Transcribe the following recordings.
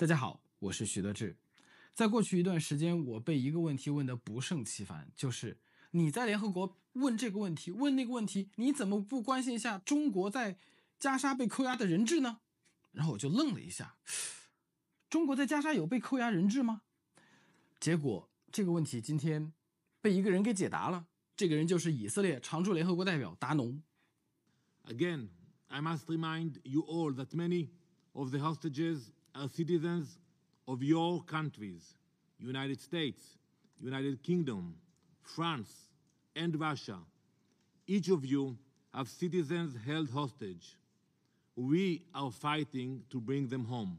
大家好，我是徐德智。在过去一段时间，我被一个问题问得不胜其烦，就是你在联合国问这个问题、问那个问题，你怎么不关心一下中国在加沙被扣押的人质呢？然后我就愣了一下，中国在加沙有被扣押人质吗？结果这个问题今天被一个人给解答了，这个人就是以色列常驻联合国代表达农。Again, I must remind you all that many of the hostages. a e citizens of your countries, United States, United Kingdom, France, and Russia, each of you have citizens held hostage. We are fighting to bring them home.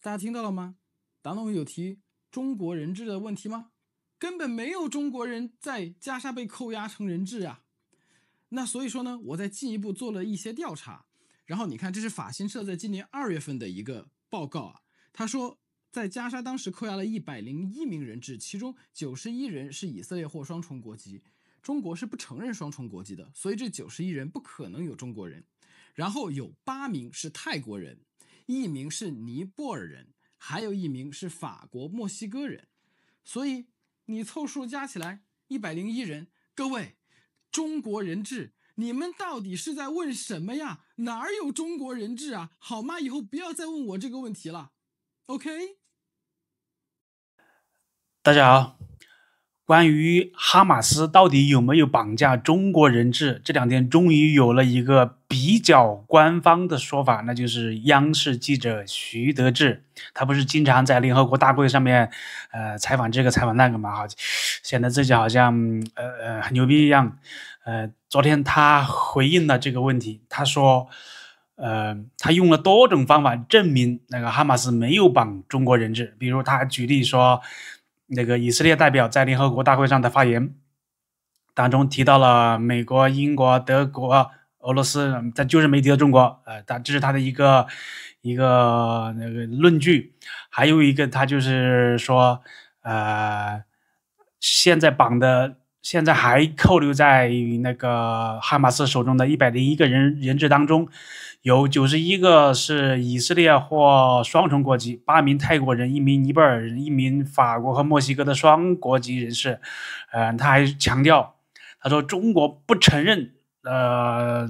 大家听到了吗？达诺有提中国人质的问题吗？根本没有中国人在加沙被扣押成人质啊。那所以说呢，我在进一步做了一些调查。然后你看，这是法新社在今年二月份的一个报告啊。他说，在加沙当时扣押了一百零一名人质，其中九十一人是以色列或双重国籍。中国是不承认双重国籍的，所以这九十一人不可能有中国人。然后有八名是泰国人，一名是尼泊尔人，还有一名是法国墨西哥人。所以你凑数加起来一百零一人，各位，中国人质。你们到底是在问什么呀？哪儿有中国人质啊？好吗？以后不要再问我这个问题了。OK。大家好，关于哈马斯到底有没有绑架中国人质，这两天终于有了一个比较官方的说法，那就是央视记者徐德志，他不是经常在联合国大会上面，呃，采访这个采访那个嘛哈，显得自己好像呃呃很牛逼一样。呃，昨天他回应了这个问题，他说，呃，他用了多种方法证明那个哈马斯没有绑中国人质，比如他举例说，那个以色列代表在联合国大会上的发言当中提到了美国、英国、德国、俄罗斯，但就是没提到中国，呃，但这是他的一个一个那个论据，还有一个他就是说，呃，现在绑的。现在还扣留在那个哈马斯手中的一百零一个人人质当中，有九十一个是以色列或双重国籍，八名泰国人，一名尼泊尔人，一名法国和墨西哥的双国籍人士。呃，他还强调，他说中国不承认，呃，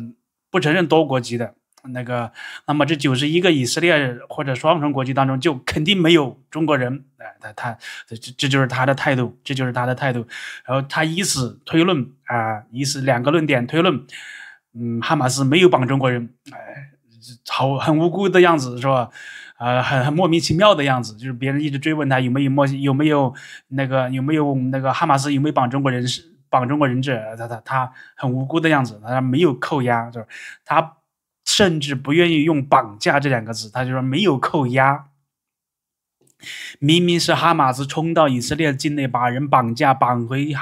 不承认多国籍的。那个，那么这九十一个以色列或者双重国籍当中，就肯定没有中国人。哎，他他这这就是他的态度，这就是他的态度。然后他以此推论啊，以此两个论点推论，嗯，哈马斯没有绑中国人，哎，好很无辜的样子是吧？啊，很很莫名其妙的样子，就是别人一直追问他有没有莫有没有那个有没有那个哈马斯有没有绑中国人绑中国人质，他他他很无辜的样子，他没有扣押，就是他。甚至不愿意用“绑架”这两个字，他就说没有扣押。明明是哈马斯冲到以色列境内把人绑架绑回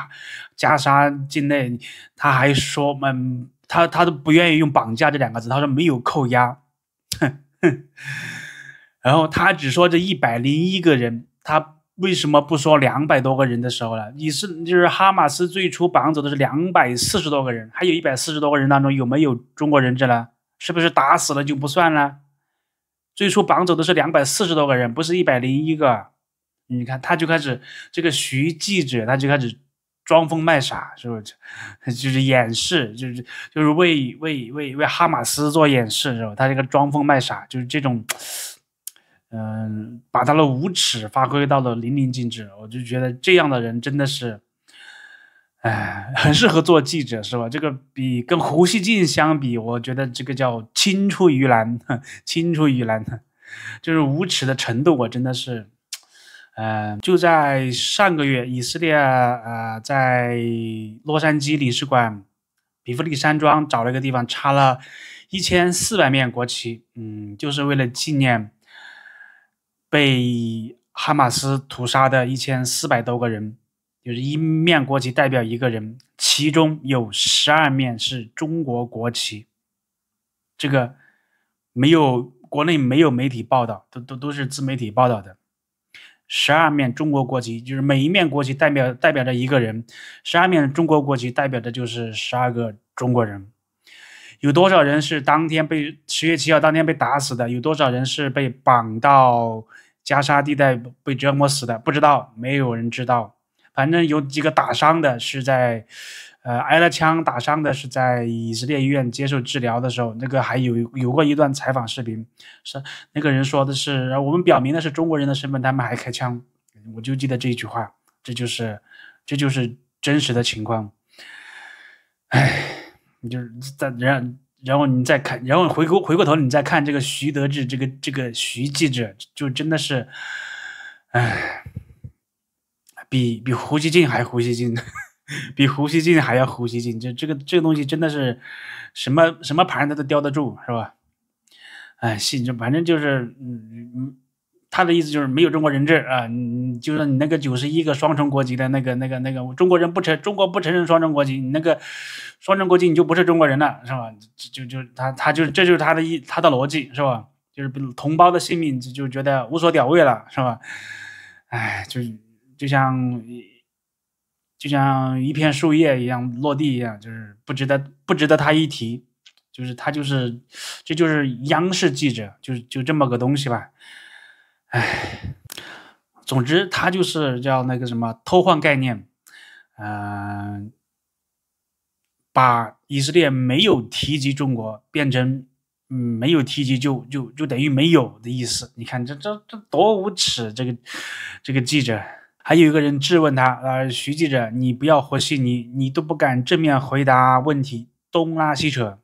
加沙境内，他还说们他他都不愿意用“绑架”这两个字，他说没有扣押。哼哼。然后他只说这一百零一个人，他为什么不说两百多个人的时候呢？你是就是哈马斯最初绑走的是两百四十多个人，还有一百四十多个人当中有没有中国人质呢？是不是打死了就不算了？最初绑走的是两百四十多个人，不是一百零一个。你看，他就开始这个徐记者，他就开始装疯卖傻，是不是？就是掩饰，就是就是为为为为哈马斯做掩饰，是吧？他这个装疯卖傻，就是这种，嗯，把他的无耻发挥到了淋漓尽致。我就觉得这样的人真的是。哎，很适合做记者是吧？这个比跟胡锡进相比，我觉得这个叫青出于蓝，青出于蓝，就是无耻的程度，我真的是，嗯，就在上个月，以色列啊在洛杉矶领事馆比弗利山庄找了一个地方插了，一千四百面国旗，嗯，就是为了纪念被哈马斯屠杀的一千四百多个人。就是一面国旗代表一个人，其中有十二面是中国国旗，这个没有国内没有媒体报道，都都都是自媒体报道的。十二面中国国旗就是每一面国旗代表代表着一个人，十二面中国国旗代表的就是十二个中国人。有多少人是当天被十月七号当天被打死的？有多少人是被绑到加沙地带被折磨死的？不知道，没有人知道。反正有几个打伤的，是在，呃，挨了枪打伤的，是在以色列医院接受治疗的时候，那个还有有过一段采访视频，是那个人说的是，我们表明的是中国人的身份，他们还开枪，我就记得这一句话，这就是，这就是真实的情况。哎，你就是在，然后，然后你再看，然后回过回过头，你再看这个徐德志，这个这个徐记者，就真的是，哎。比比呼吸镜还呼吸镜，比呼吸镜还要呼吸镜，这这个这个东西真的是什么什么盘他都叼得住，是吧？哎，信就反正就是，嗯嗯，他的意思就是没有中国人质啊，你就是你那个九十一个双重国籍的那个那个那个中国人不承中国不承认双重国籍，你那个双重国籍你就不是中国人了，是吧？就就就他他就这就是他的意他的逻辑是吧？就是同胞的性命就觉得无所屌谓了，是吧？哎，就是。就像就像一片树叶一样落地一样，就是不值得不值得他一提，就是他就是这就是央视记者，就是就这么个东西吧。哎，总之他就是叫那个什么偷换概念，嗯，把以色列没有提及中国变成没有提及就就就等于没有的意思。你看这这这多无耻！这个这个记者。还有一个人质问他，呃，徐记者，你不要和稀泥，你都不敢正面回答问题，东拉西扯。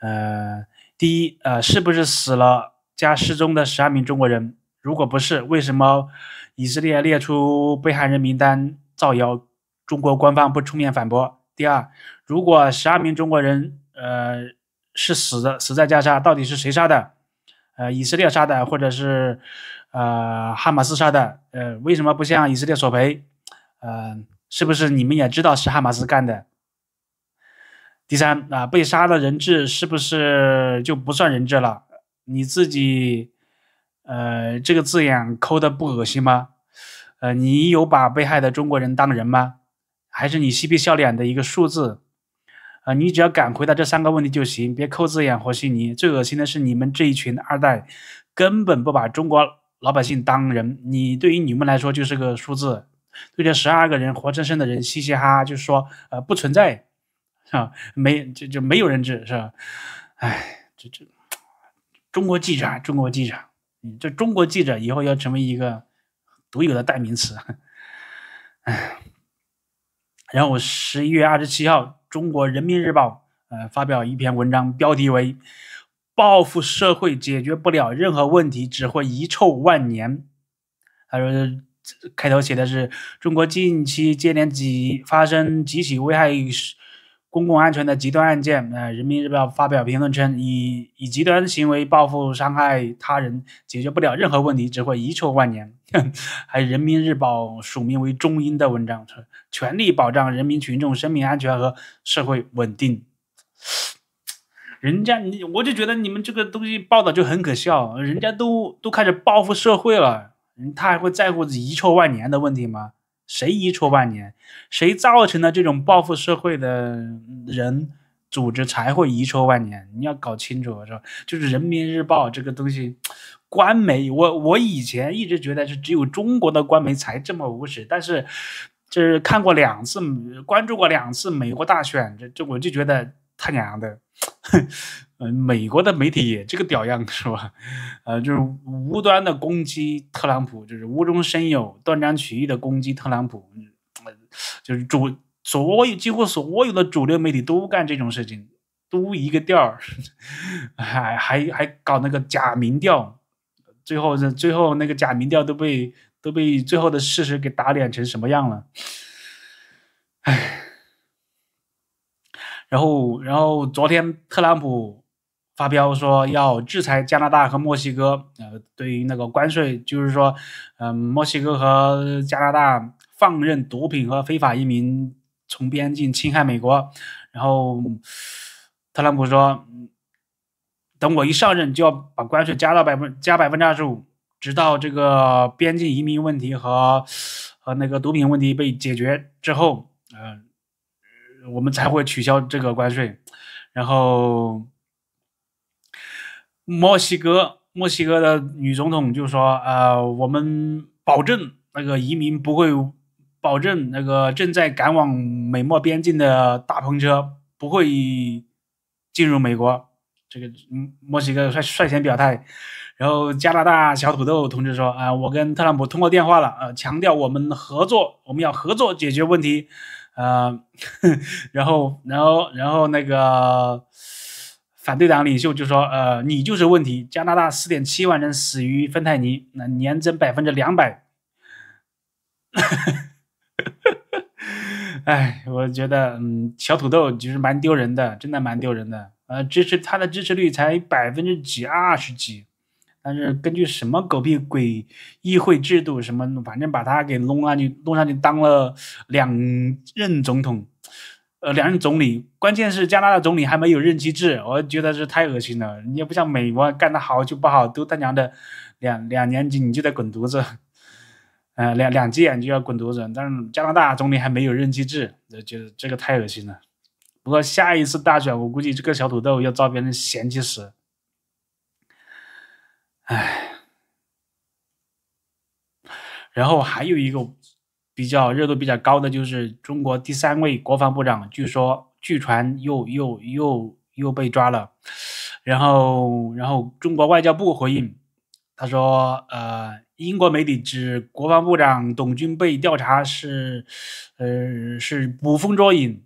呃，第一，呃，是不是死了加失踪的十二名中国人？如果不是，为什么以色列列出被害人名单造谣？中国官方不出面反驳。第二，如果十二名中国人，呃，是死的，死在加沙，到底是谁杀的？呃，以色列杀的，或者是，呃，哈马斯杀的，呃，为什么不向以色列索赔？呃，是不是你们也知道是哈马斯干的？第三，啊，被杀的人质是不是就不算人质了？你自己，呃，这个字眼抠的不恶心吗？呃，你有把被害的中国人当人吗？还是你嬉皮笑脸的一个数字？啊，你只要敢回答这三个问题就行，别抠字眼和稀泥。最恶心的是你们这一群二代，根本不把中国老百姓当人，你对于你们来说就是个数字，对这十二个人活生生的人嘻嘻哈哈就说，呃，不存在，啊，没就就没有人质是吧？哎，这这，中国记者，中国记者，这中国记者以后要成为一个独有的代名词。哎，然后我十一月二十七号。《中国人民日报》呃发表一篇文章，标题为“报复社会解决不了任何问题，只会遗臭万年”。他说，开头写的是：“中国近期接连几发生几起危害。”公共安全的极端案件，呃，《人民日报》发表评论称：“以以极端行为报复伤害他人，解决不了任何问题，只会遗臭万年。”还有《人民日报》署名为中英的文章全力保障人民群众生命安全和社会稳定。”人家你我就觉得你们这个东西报道就很可笑，人家都都开始报复社会了，他还会在乎遗臭万年的问题吗？谁遗臭万年？谁造成了这种报复社会的人组织才会遗臭万年？你要搞清楚，是吧？就是人民日报这个东西，官媒。我我以前一直觉得是只有中国的官媒才这么无耻，但是，这看过两次，关注过两次美国大选，这这我就觉得他娘的。美国的媒体也这个屌样是吧？呃，就是无端的攻击特朗普，就是无中生有、断章取义的攻击特朗普，就是主所有几乎所有的主流媒体都干这种事情，都一个调儿，还还还搞那个假民调，最后是最后那个假民调都被都被最后的事实给打脸成什么样了？唉，然后然后昨天特朗普。发飙说要制裁加拿大和墨西哥。呃，对于那个关税，就是说，嗯，墨西哥和加拿大放任毒品和非法移民从边境侵害美国。然后，特朗普说，等我一上任就要把关税加到百分加百分之二十五，直到这个边境移民问题和和那个毒品问题被解决之后，嗯，我们才会取消这个关税。然后。墨西哥，墨西哥的女总统就说：“呃，我们保证那个移民不会，保证那个正在赶往美墨边境的大篷车不会进入美国。”这个，墨西哥率率先表态。然后加拿大小土豆同志说：“啊，我跟特朗普通过电话了，呃，强调我们合作，我们要合作解决问题。”啊，然后，然后，然后那个。反对党领袖就说：“呃，你就是问题。加拿大四点七万人死于芬太尼，那年增百分之两百。哎，我觉得，嗯，小土豆其实蛮丢人的，真的蛮丢人的。呃，支持他的支持率才百分之几，二十几。但是根据什么狗屁鬼议会制度什么，反正把他给弄上去，弄上去当了两任总统。”呃，两任总理，关键是加拿大总理还没有任期制，我觉得这太恶心了。你也不像美国干的好就不好，都他娘的两两年级你就得滚犊子，嗯，两两届你就要滚犊子。但是加拿大总理还没有任期制，觉得这个太恶心了。不过下一次大选，我估计这个小土豆要遭别人嫌弃死。哎，然后还有一个。比较热度比较高的就是中国第三位国防部长，据说据传又又又又被抓了，然后然后中国外交部回应，他说呃英国媒体指国防部长董军被调查是，呃是捕风捉影，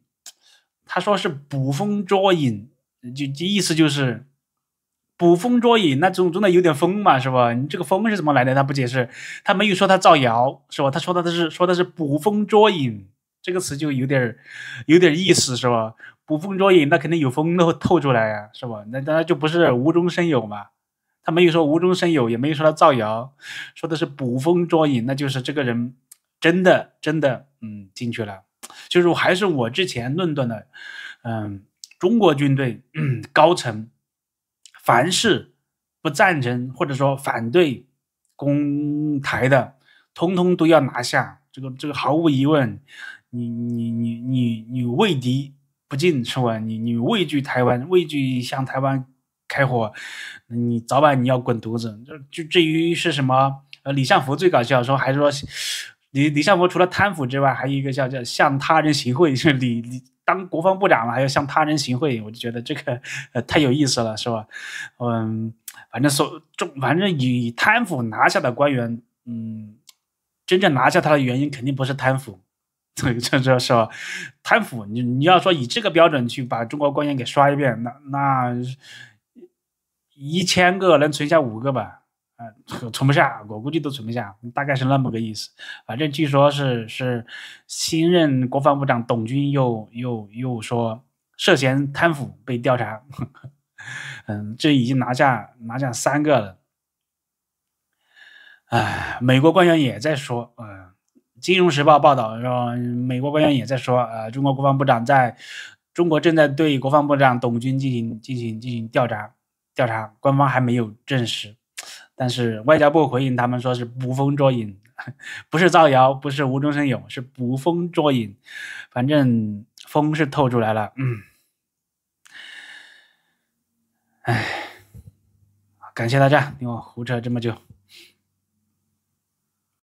他说是捕风捉影，就就意思就是。捕风捉影，那总总得有点风嘛，是吧？你这个风是怎么来的？他不解释，他没有说他造谣，是吧？他说他的是说的是捕风捉影，这个词就有点有点意思，是吧？捕风捉影，那肯定有风都透出来呀，是吧？那那就不是无中生有嘛？他没有说无中生有，也没有说他造谣，说的是捕风捉影，那就是这个人真的真的嗯进去了，就是还是我之前论断的，嗯，中国军队高层。凡是不赞成或者说反对攻台的，通通都要拿下。这个这个毫无疑问，你你你你你畏敌不进是吧？你你畏惧台湾，畏惧向台湾开火，你早晚你要滚犊子。就至于是什么？呃，李相福最搞笑说，还是说。李李相博除了贪腐之外，还有一个叫叫向他人行贿。李李当国防部长了，还要向他人行贿，我就觉得这个呃太有意思了，是吧？嗯，反正所，反正以贪腐拿下的官员，嗯，真正拿下他的原因肯定不是贪腐，对，这这是吧？贪腐，你你要说以这个标准去把中国官员给刷一遍，那那一千个能存下五个吧？啊，存不下，我估计都存不下，大概是那么个意思。反正据说是是新任国防部长董军又又又说涉嫌贪腐被调查，嗯，这已经拿下拿下三个了。哎，美国官员也在说，啊，《金融时报》报道说美国官员也在说，呃，中国国防部长在中国正在对国防部长董军进行进行进行调查调查，官方还没有证实。但是外交部回应，他们说是捕风捉影，不是造谣，不是无中生有，是捕风捉影。反正风是透出来了，嗯，哎，感谢大家，听我胡扯这么久。